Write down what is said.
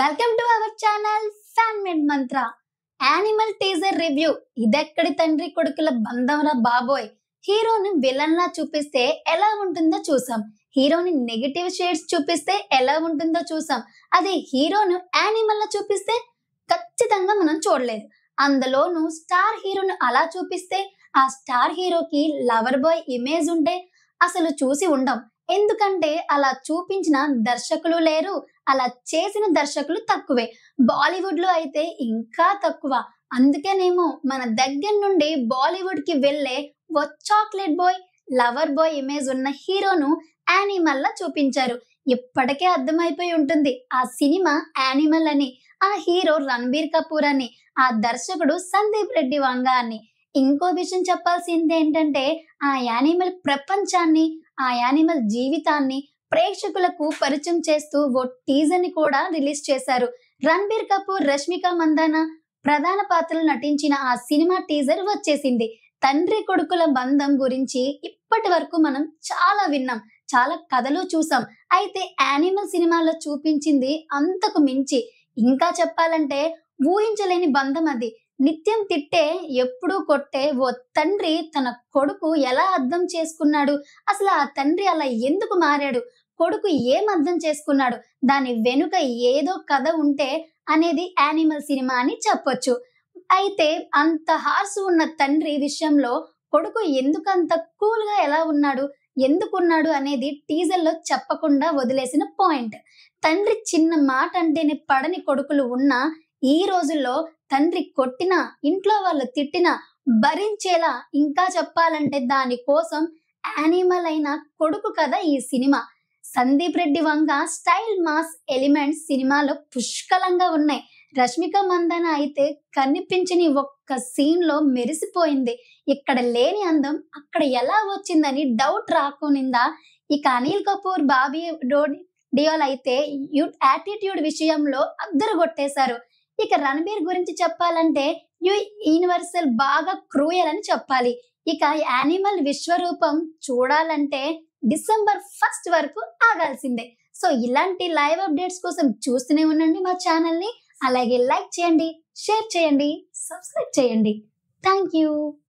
welcome to our channel fan made Mantra Animal teaser review ఇదెక్కడి తండ్రి కొడుకుల బంధంరా బాబోయ్ హీరోని విలన్ లా చూపిస్తే ఎలా ఉంటుందో చూసాం హీరోని నెగిటివ్ షేడ్స్ చూపిస్తే ఎలా ఉంటుందో చూసాం అదే హీరోను యానిమల్ లా చూపిస్తే ఖచ్చితంగా మనం చూడలేదు అందులోనూ స్టార్ హీరోను అలా చూపిస్తే ఆ స్టార్ హీరోకి లవర్ బాయ్ ఇమేజ్ ఉంటే అసలు చూసి ఉండం ఎందుకంటే అలా చూపించిన దర్శకులు లేరు అలా చేసిన దర్శకులు తక్కువే బాలీవుడ్ లో అయితే ఇంకా తక్కువ అందుకేనేమో మన దగ్గర నుండి బాలీవుడ్ కి వెళ్ళే ఓ chocolate boy lover boy image ఉన్న హీరోను లా చూపించారు ఇప్పటికే అర్థమైపోయి ఉంటుంది ఆ సినిమా యానిమల్ అని ఆ హీరో రణబీర్ కపూర్ అని ఆ దర్శకుడు సందీప్ రెడ్డి వాంగా అని ఇంకో విషయం చెప్పాల్సింది ఏంటంటే ఆ యానిమల్ ప్రపంచాన్ని ఆ యానిమల్ జీవితాన్ని ప్రేక్షకులకు పరిచయం చేస్తూ ఓ టీజర్ని కూడా రిలీజ్ చేశారు రణబీర్ కపూర్ రష్మిక మందాన ప్రధాన పాత్రలు నటించిన ఆ సినిమా టీజర్ వచ్చేసింది తండ్రి కొడుకుల బంధం గురించి ఇప్పటి వరకు మనం చాలా విన్నాం చాలా కథలు చూసాం అయితే యానిమల్ సినిమాలో చూపించింది అంతకు మించి ఇంకా చెప్పాలంటే ఊహించలేని బంధం అది నిత్యం తిట్టే ఎప్పుడూ కొట్టే ఓ తండ్రి తన కొడుకు ఎలా అర్థం చేసుకున్నాడు అసలు ఆ తండ్రి అలా ఎందుకు మారాడు కొడుకు ఏం అర్థం చేసుకున్నాడు దాని వెనుక ఏదో కథ ఉంటే అనేది యానిమల్ సినిమా అని చెప్పొచ్చు అయితే అంత హార్సు ఉన్న తండ్రి విషయంలో కొడుకు ఎందుకు అంత కూల్గా ఎలా ఉన్నాడు ఎందుకున్నాడు అనేది టీజర్లో చెప్పకుండా వదిలేసిన పాయింట్ తండ్రి చిన్న మాట అంటేనే పడని కొడుకులు ఉన్నా ఈ రోజుల్లో తండ్రి కొట్టినా ఇంట్లో వాళ్ళు తిట్టినా భరించేలా ఇంకా చెప్పాలంటే దానికోసం యానిమల్ అయిన కొడుకు కదా ఈ సినిమా Sandeep Reddy Vanga style mass elements సినిమాలో పుష్కలంగా ఉన్నాయి రష్మిక మందన అయితే కనిపించని ఒక్క సీన్లో మెరిసిపోయింది ఇక్కడ లేని అందం అక్కడ ఎలా వచ్చిందని డౌట్ రాకునిందా ఇక అనిల్ కపూర్ బాబీ డోడియోల్ అయితే యాటిట్యూడ్ విషయంలో అద్దరు కొట్టేశారు ఇక రణబీర్ గురించి చెప్పాలంటే యూ యూనివర్సల్ బాగా క్రూయల్ అని చెప్పాలి ఇక యానిమల్ విశ్వరూపం చూడాలంటే డిసెంబర్ ఫస్ట్ వరకు ఆగాల్సిందే సో ఇలాంటి లైవ్ అప్డేట్స్ కోసం చూస్తూనే ఉండండి మా ఛానల్ని అలాగే లైక్ చేయండి షేర్ చేయండి సబ్స్క్రైబ్ చేయండి థ్యాంక్ యూ